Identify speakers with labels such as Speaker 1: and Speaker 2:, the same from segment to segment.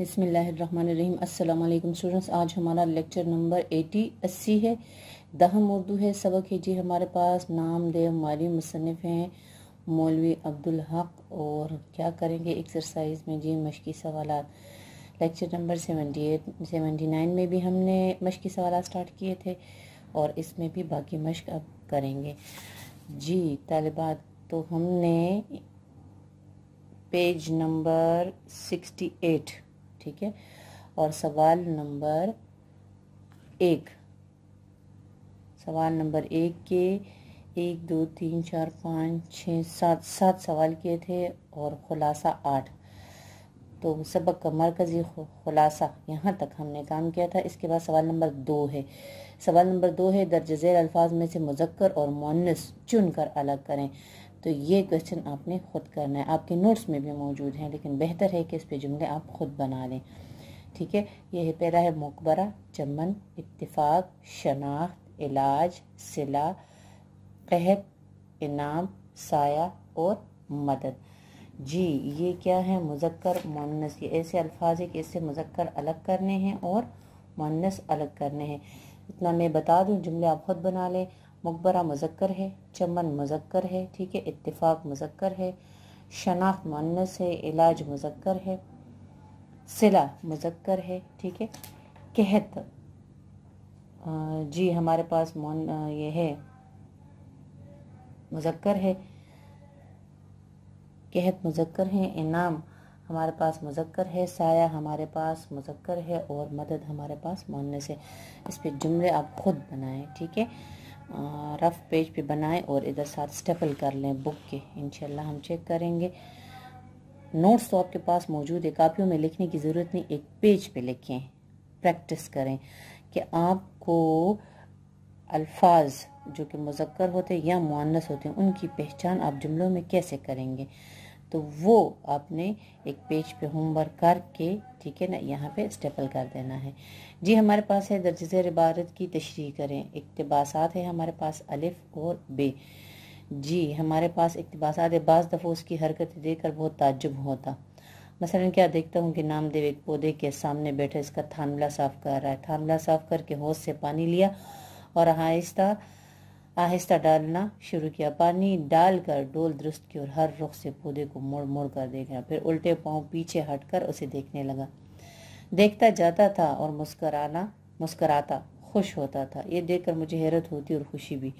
Speaker 1: बिसमीम् अल्लाम स्टूडेंट्स आज हमारा लेक्चर नंबर एटी अस्सी है दहम उर्दू है सबक है जी हमारे पास नाम देव माली मुसनफ़ हैं मौलवी अब्दुल हक और क्या करेंगे एक्सरसाइज में जी मशक़ी सवाल lecture number seventy eight seventy nine में भी हमने मशक़ी सवाल स्टार्ट किए थे और इसमें भी बाकी मशक अब करेंगे जी तलबात तो हमने पेज नंबर सिक्सटी एट ठीक है और सवाल नंबर एक सवाल नंबर एक के एक दो तीन चार पाँच छः सात सात सवाल किए थे और ख़ुलासा आठ तो सबक का मरकज़ी खुलासा यहाँ तक हमने काम किया था इसके बाद सवाल नंबर दो है सवाल नंबर दो है दर्ज झेल अल्फाज में से मुजक्कर और मुनस चुन कर अलग करें तो ये क्वेश्चन आपने खुद करना है आपके नोट्स में भी मौजूद हैं लेकिन बेहतर है कि इस पर जुमले आप खुद बना लें ठीक है यह पहला है मकबरा चमन इतफाक शनाख्त इलाज सिला कहत इनाम साया और मदद जी ये क्या है मुजक्कर मोनस ये ऐसे अल्फाज है कि इससे मुजक्कर अलग करने हैं और मोनस अलग करने हैं इतना मैं बता दूँ जुमले आप खुद बना लें मकबरा मुजक्कर है चमन मुजक्कर है ठीक है इत्तेफाक मुजक्कर है शनाख्त मोनस है इलाज मुजक्कर है सिला मुजक्कर है ठीक है कहत जी हमारे पास ये है मुजक्कर है कहत मुजक्कर हैं इनाम हमारे पास मुजक्कर है साया हमारे पास मुजक्कर है और मदद हमारे पास मानने है इस पर जुमले आप खुद बनाएं ठीक है रफ पेज पे बनाएं और इधर साथ स्टेपल कर लें बुक के इनशाला हम चेक करेंगे नोट्स तो आपके पास मौजूद है कापियों में लिखने की ज़रूरत नहीं एक पेज पे लिखें प्रैक्टिस करें कि आपको अल्फाज जो कि मुजक्कर होते हैं या मुनस होते हैं उनकी पहचान आप जुमलों में कैसे करेंगे तो वो आपने एक पेज पे होमवर्क करके ठीक है ना यहाँ पे स्टेपल कर देना है जी हमारे पास है दर्ज इबारत की तशरी करें इकतबासात है हमारे पास अलिफ और बे जी हमारे पास इकतबासात है बाज़ दफ़ो उसकी हरकत कर बहुत ताजुब होता मसलन क्या देखता हूँ कि नामदेव एक पौधे के सामने बैठे इसका थानला साफ़ कर रहा है थानला साफ़ करके होश से पानी लिया और आहिस्ता हाँ आहिस्ता डालना शुरू किया पानी डालकर डोल दुरुस्त की और हर रुख से पौधे को मोड़ मोड़ कर देखना फिर उल्टे पांव पीछे हटकर उसे देखने लगा देखता जाता था और मुस्कराना मुस्कराता खुश होता था ये देखकर मुझे हैरत होती और खुशी भी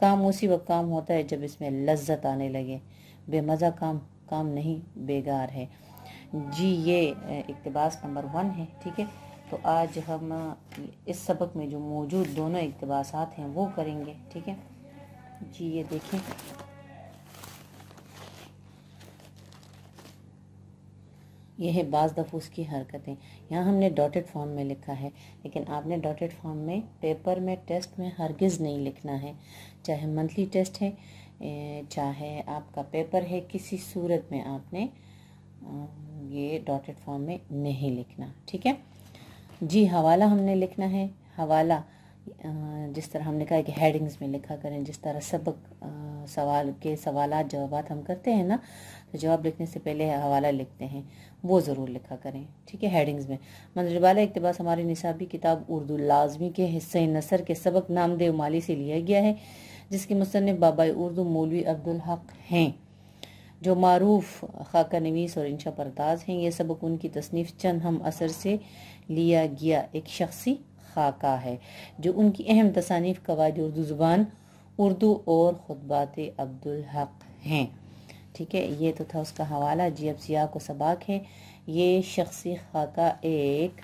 Speaker 1: काम उसी वक्त काम होता है जब इसमें लज्जत आने लगे बेमज़ा काम काम नहीं बेगार है जी ये इकतबास नंबर वन है ठीक है तो आज हम इस सबक में जो मौजूद दोनों इकतबास हैं वो करेंगे ठीक है जी ये देखें यह है बाज़ दफ़ा उसकी हरकतें यहाँ हमने डॉटेड फॉर्म में लिखा है लेकिन आपने डॉटेड फॉर्म में पेपर में टेस्ट में हरगिज़ नहीं लिखना है चाहे मंथली टेस्ट है चाहे आपका पेपर है किसी सूरत में आपने ये डॉटेड फॉर्म में नहीं लिखना ठीक है जी हवाला हमने लिखना है हवाला जिस तरह हमने कहा कि हेडिंग्स में लिखा करें जिस तरह सबक सवाल के सवाल जवाब हम करते हैं ना तो जवाब लिखने से पहले हवाला लिखते हैं वो ज़रूर लिखा करें ठीक है हेडिंग्स में मंदरबाला इकतबास हमारी निसाबी किताब उर्दू लाजमी के हिस्से नसर के सबक नामदेव माली से लिया गया है जिसके मुसनफ़ बाबा उर्दू मौलवी अब्दुल हक हैं जो मरूफ खाका नवीस और इंशा परताज हैं ये सबक उनकी तसनीफ़ चंद हम असर से लिया गया एक शख्सी खाका है जो उनकी अहम तसानीफ कवायद उर्दू ज़ुबान उर्दू और खुतबात अब्दुल हक हैं ठीक है ये तो था उसका हवाला जी अब सिया को सबाक है ये शख्सी खाका एक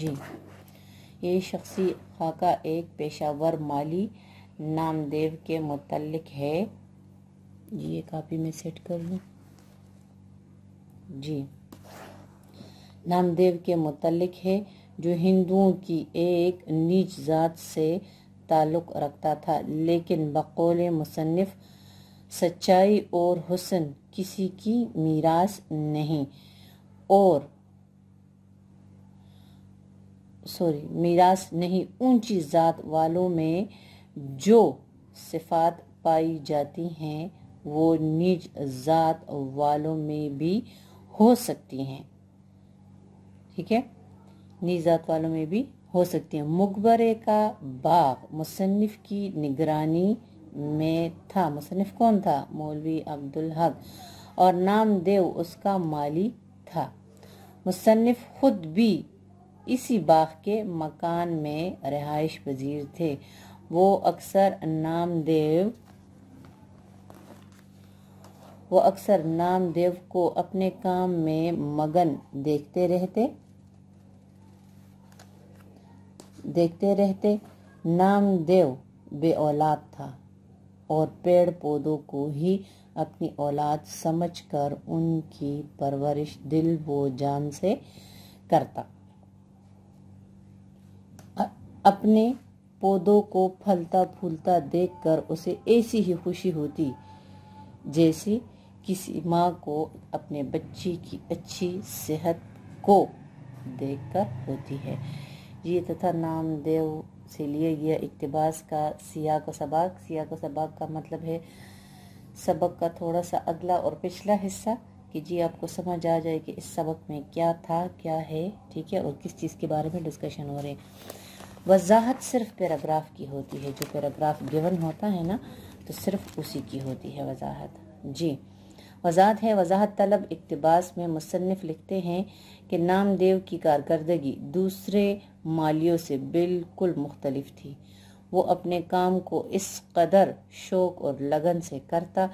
Speaker 1: जी ये शख्सी खाका एक पेशावर माली नामदेव के मतलब है जी ये कापी में सेट कर लूँ जी नामदेव के मतलब है जो हिंदुओं की एक नीच जात से ताल्लुक़ रखता था लेकिन बकौल मुसनफ़ सच्चाई और हुसन किसी की मीरास नहीं और सॉरी मीरास नहीं ऊंची ज़ात वालों में जो सिफात पाई जाती हैं वो निज जात वालों में भी हो सकती हैं ठीक है निज जात वालों में भी हो सकती हैं मकबरे का बाग मुसनफ़ की निगरानी में था मुसनफ़ कौन था मौलवी अब्दुल हक और नामदेव उसका माली था मुसनफ़ खुद भी इसी बाग के मकान में रहाइश पजीर थे वो अक्सर नामदेव वो अक्सर नामदेव को अपने काम में मगन देखते रहते देखते रहते नामदेव बे औलाद था और पेड़ पौधों को ही अपनी औलाद समझकर उनकी परवरिश दिल वो जान से करता अपने पौधों को फलता फूलता देखकर उसे ऐसी ही खुशी होती जैसी किसी माँ को अपने बच्चे की अच्छी सेहत को देखकर होती है ये तथा नामदेव से लिए गया इकतबास का सिया को सबाक सिया को सबाक का मतलब है सबक का थोड़ा सा अगला और पिछला हिस्सा कि जी आपको समझ आ जाए कि इस सबक में क्या था क्या है ठीक है और किस चीज़ के बारे में डिस्कशन हो रहे हैं वजाहत सिर्फ पैराग्राफ की होती है जो पैराग्राफ गिवन होता है ना तो सिर्फ उसी की होती है वजाहत जी वजाहत है वजाहत तलब इकतबास में मुसनफ़ लिखते हैं कि नामदेव की कारकर्दगी दूसरे मालियों से बिल्कुल मुख्तलफ थी वो अपने काम को इस कदर शौक़ और लगन से करता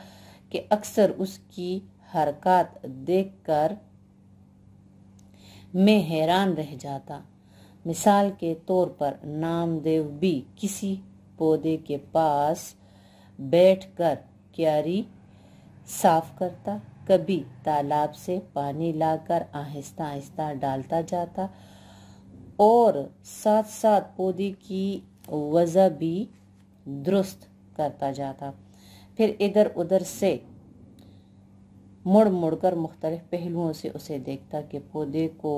Speaker 1: कि अक्सर उसकी हरकत देख कर मैं हैरान रह जाता मिसाल के तौर पर नामदेव भी किसी पौधे के पास बैठकर क्यारी साफ करता कभी तालाब से पानी लाकर आहिस्ता आहिस्ता डालता जाता और साथ साथ पौधे की वजह भी दुरुस्त करता जाता फिर इधर उधर से मुड़ मुड़ कर मुख्तलिफ़ पहलुओं से उसे देखता कि पौधे को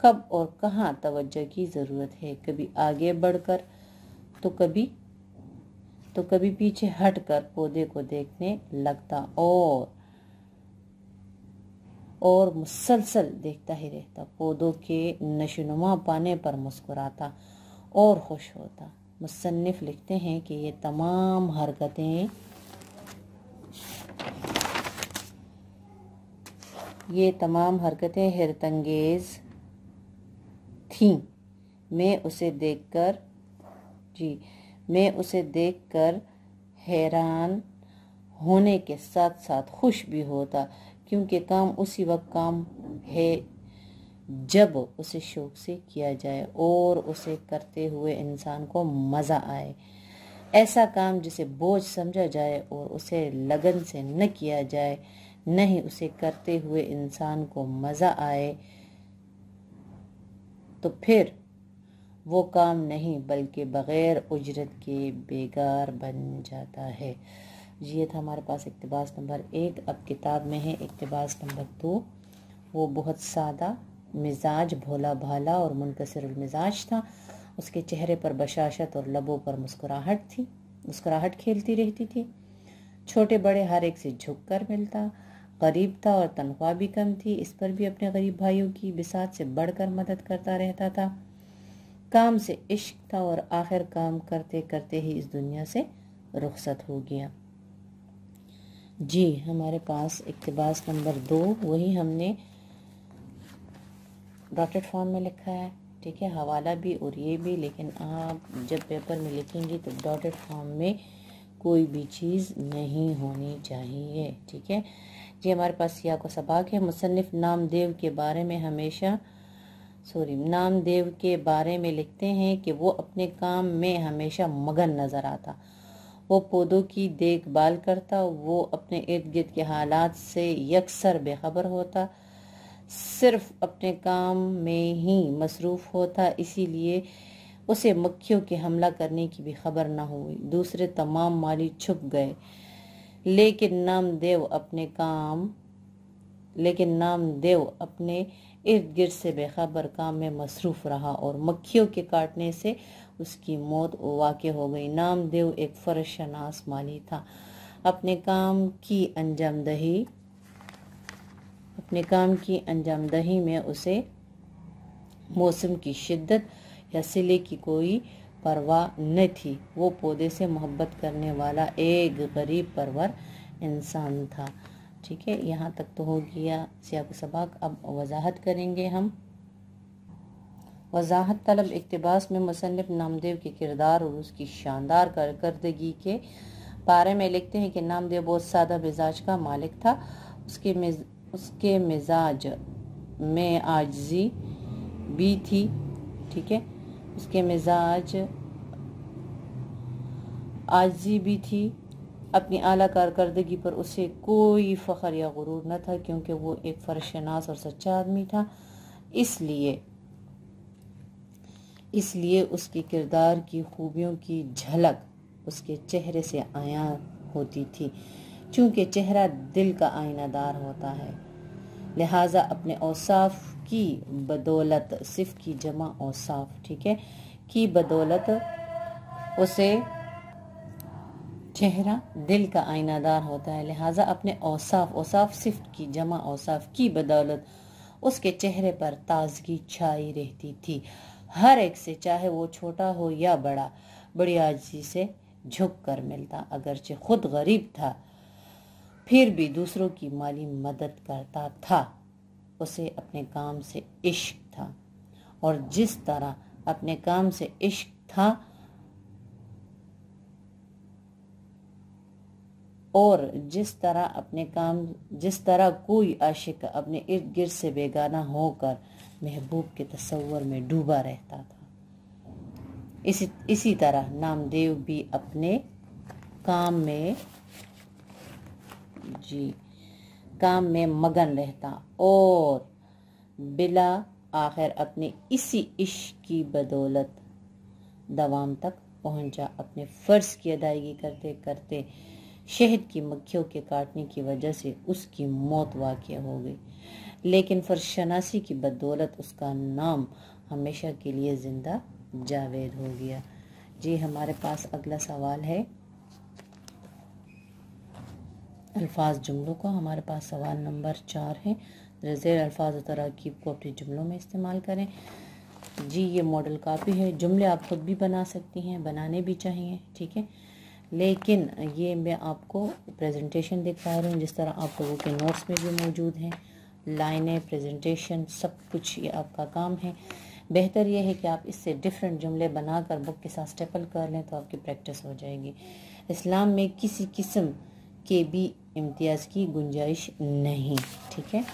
Speaker 1: कब और कहाँ तवज्जो की ज़रूरत है कभी आगे बढ़कर तो कभी तो कभी पीछे हटकर पौधे को देखने लगता और और मुसलसल देखता ही रहता पौधों के नशोनुमा पाने पर मुस्कुराता और खुश होता मुसनफ़ लिखते हैं कि ये तमाम हरकतें ये तमाम हरकतें हिरतंगेज़ थीं मैं उसे देखकर जी मैं उसे देखकर हैरान होने के साथ साथ खुश भी होता क्योंकि काम उसी वक्त काम है जब उसे शौक़ से किया जाए और उसे करते हुए इंसान को मज़ा आए ऐसा काम जिसे बोझ समझा जाए और उसे लगन से न किया जाए न ही उसे करते हुए इंसान को मज़ा आए तो फिर वो काम नहीं बल्कि बग़ैर उजरत के बेगार बन जाता है ये था हमारे पास इकतबास नंबर एक अब किताब में है इकतबास नंबर दो वो बहुत सादा मिजाज भोला भाला और मुनकसर मिजाज था उसके चेहरे पर बशाशत और लबों पर मुस्कुराहट थी मुस्कुराहट खेलती रहती थी छोटे बड़े हर एक से झुक कर मिलता गरीब था और तनख्वाह भी कम थी इस पर भी अपने गरीब भाइयों की बिसात से बढ़कर मदद करता रहता था काम से इश्क था और आखिर काम करते करते ही इस दुनिया से रुखसत हो गया जी हमारे पास इकतबास नंबर दो वही हमने डॉटेड फॉर्म में लिखा है ठीक है हवाला भी और ये भी लेकिन आप जब पेपर में लिखेंगे तो डॉटेड फॉर्म में कोई भी चीज़ नहीं होनी चाहिए ठीक है जी हमारे पास सिया को सबाक है मुसनफ़ नामदेव के बारे में हमेशा सॉरी नामदेव के बारे में लिखते हैं कि वो अपने काम में हमेशा मगन नज़र आता वो पौधों की देखभाल करता वो अपने इर्द गिर्द के हालात से यकसर बेखबर होता सिर्फ अपने काम में ही मसरूफ़ होता इसीलिए उसे मक्खियों के हमला करने की भी खबर ना हुई दूसरे तमाम माली छुप गए लेकिन नामदेव अपने काम लेकिन नामदेव अपने इर्द गिर्द से बेखबर काम में मसरूफ़ रहा और मक्खियों के काटने से उसकी मौत वाक़ हो गई नामदेव एक फर्शनास माली था अपने काम की अंजामदही अपने काम की अंजामदही में उसे मौसम की शिद्दत या सिले की कोई परवाह न थी वो पौधे से मोहब्बत करने वाला एक गरीब परवर इंसान था ठीक है यहाँ तक तो हो गया सियाब सबाक अब वजाहत करेंगे हम वजाहत तलब इकतबास में मुसनफ़ नामदेव के किरदार और उसकी शानदार कारकर्दगी के बारे में लिखते हैं कि नामदेव बहुत सादा मिजाज का मालिक था उसके मिज उसके मिजाज में आजजी भी थी ठीक है उसके मिजाज आजजी भी थी अपनी आला कारकर्दगी पर उसे कोई फ़ख्र या गुरूर न था क्योंकि वो एक फर्शनास और सच्चा आदमी था इसलिए इसलिए उसके किरदार की खूबियों की झलक उसके चेहरे से आया होती थी चूँकि चेहरा दिल का आईनादार होता है लिहाजा अपने औसाफ की बदौलत सिर्फ की जमा औसाफ ठीक है की बदौलत उसे चेहरा दिल का आईनादार होता है लिहाजा अपने औसाफ औसाफ सिफ्ट की जमा औसाफ की बदौलत उसके चेहरे पर ताजगी छाई रहती थी हर एक से चाहे वो छोटा हो या बड़ा बड़ी आजी से झुक कर मिलता अगरचे खुद गरीब था फिर भी दूसरों की माली मदद करता था उसे अपने काम से इश्क था और जिस तरह अपने काम से इश्क था और जिस तरह अपने काम जिस तरह कोई आशिक अपने इर्द गिर्द से बेगाना होकर महबूब के तस्वर में डूबा रहता था इसी इसी तरह नामदेव भी अपने काम में जी काम में मगन रहता और बिला आखिर अपने इसी इश्क की बदौलत दवाम तक पहुंचा अपने फ़र्ज़ की अदायगी करते करते शहद की मक्खियों के काटने की वजह से उसकी मौत वाक़ हो गई लेकिन फरशनासी की बदौलत उसका नाम हमेशा के लिए ज़िंदा जावेद हो गया जी हमारे पास अगला सवाल है अल्फाज जुमलों का हमारे पास सवाल नंबर चार है जैर अल्फाज और तरकीब को अपने जुमलों में इस्तेमाल करें जी ये मॉडल काफ़ी है जुमले आप खुद भी बना सकती हैं बनाने भी चाहिए ठीक है लेकिन ये मैं आपको प्रेजेंटेशन दिखा रही हूँ जिस तरह आप लोगों के नोट्स में भी मौजूद हैं लाइनें प्रेजेंटेशन सब कुछ ये आपका काम है बेहतर यह है कि आप इससे डिफरेंट जुमले बनाकर बुक के साथ स्टेपल कर लें तो आपकी प्रैक्टिस हो जाएगी इस्लाम में किसी किस्म के भी इम्तियाज़ की गुंजाइश नहीं ठीक है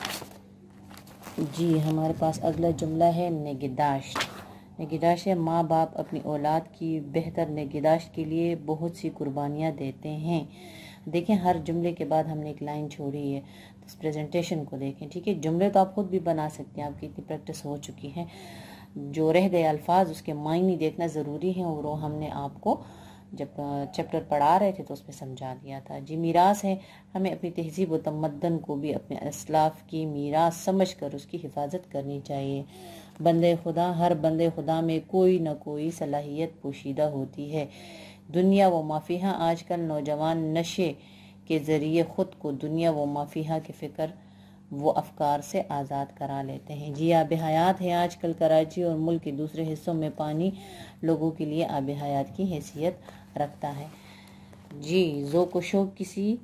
Speaker 1: जी हमारे पास अगला जुमला है निगदाश्त निगदाश माँ बाप अपनी औलाद की बेहतर निगदाश के लिए बहुत सी कुर्बानियाँ देते हैं देखें हर जुमले के बाद हमने एक लाइन छोड़ी है तो इस प्रेजेंटेशन को देखें ठीक है जुमले तो आप खुद भी बना सकते हैं आपकी इतनी प्रैक्टिस हो चुकी है जो रह गए अल्फाज उसके मायने देखना ज़रूरी है और वो हमने आपको जब चैप्टर पढ़ा रहे थे तो उसमें समझा दिया था जी मीरास है हमें अपनी तहजीब व तमदन को भी अपने असलाफ की मीरास समझ कर उसकी हिफाजत करनी चाहिए बंदे खुदा हर बंदे खुदा में कोई ना कोई सलाहियत पोशीदा होती है दुनिया व माफिया आजकल नौजवान नशे के ज़रिए ख़ुद को दुनिया व माफिया के फ़िक्र वो अफकार से आज़ाद करा लेते हैं जी आब हयात है आजकल कराची और मुल्क के दूसरे हिस्सों में पानी लोगों के लिए आब हयात की हैसियत रखता है जी ज़ोक शोक किसी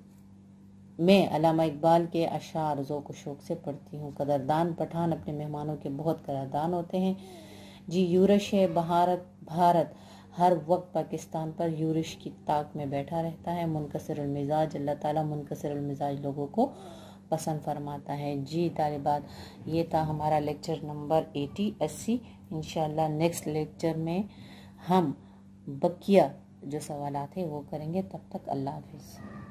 Speaker 1: मैं अलामा इकबाल के अशार ज़ोक शोक से पढ़ती हूँ कदरदान पठान अपने मेहमानों के बहुत कदरदान होते हैं जी यूरश है भारत भारत हर वक्त पाकिस्तान पर यूरश की ताक में बैठा रहता है मुनकसर मिजाज अल्लाह ताला मुनकसर मिजाज लोगों को पसंद फरमाता है जी तालिबात ये था हमारा लेक्चर नंबर एटी अस्सी इन नेक्स्ट लेक्चर में हम बकिया जो सवाल थे वो करेंगे तब तक अल्लाह हाफिज़